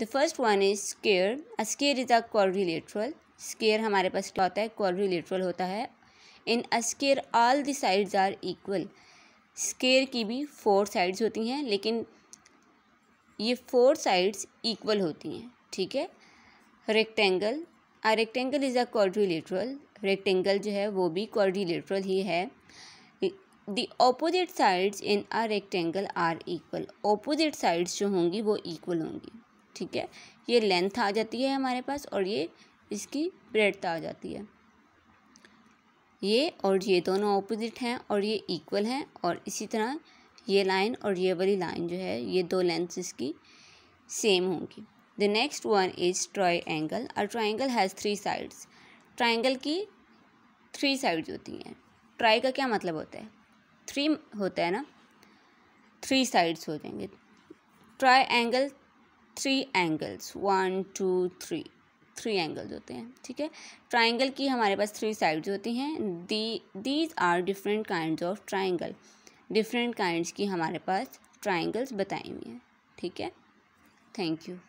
the first one is square a square is a quadrilateral square हमारे पास क्या होता है क्वारिलेटरल होता है in a square all the sides are equal square की भी फोर साइड्स होती हैं लेकिन ये फोर साइड्स इक्वल होती हैं ठीक है rectangle a rectangle is a quadrilateral rectangle जो है वो भी क्वारिलेटरल ही है the opposite sides in a rectangle are equal opposite sides जो होंगी वो इक्वल होंगी ठीक है ये लेंथ आ जाती है हमारे पास और ये इसकी ब्रेड आ जाती है ये और ये दोनों ऑपोजिट हैं और ये इक्वल हैं और इसी तरह ये लाइन और ये वाली लाइन जो है ये दो लेंथ इसकी सेम होंगी the next one is triangle और triangle has three sides triangle की थ्री साइड्स होती हैं ट्राई का क्या मतलब होता है थ्री होता है ना थ्री साइड्स हो जाएंगे tri angle three angles one two three three angles होते हैं ठीक है ट्राइंगल की हमारे पास थ्री साइड्स होती हैं the these are different kind of triangle different kind की हमारे पास ट्राइंगल्स बताई हुई हैं ठीक है थैंक यू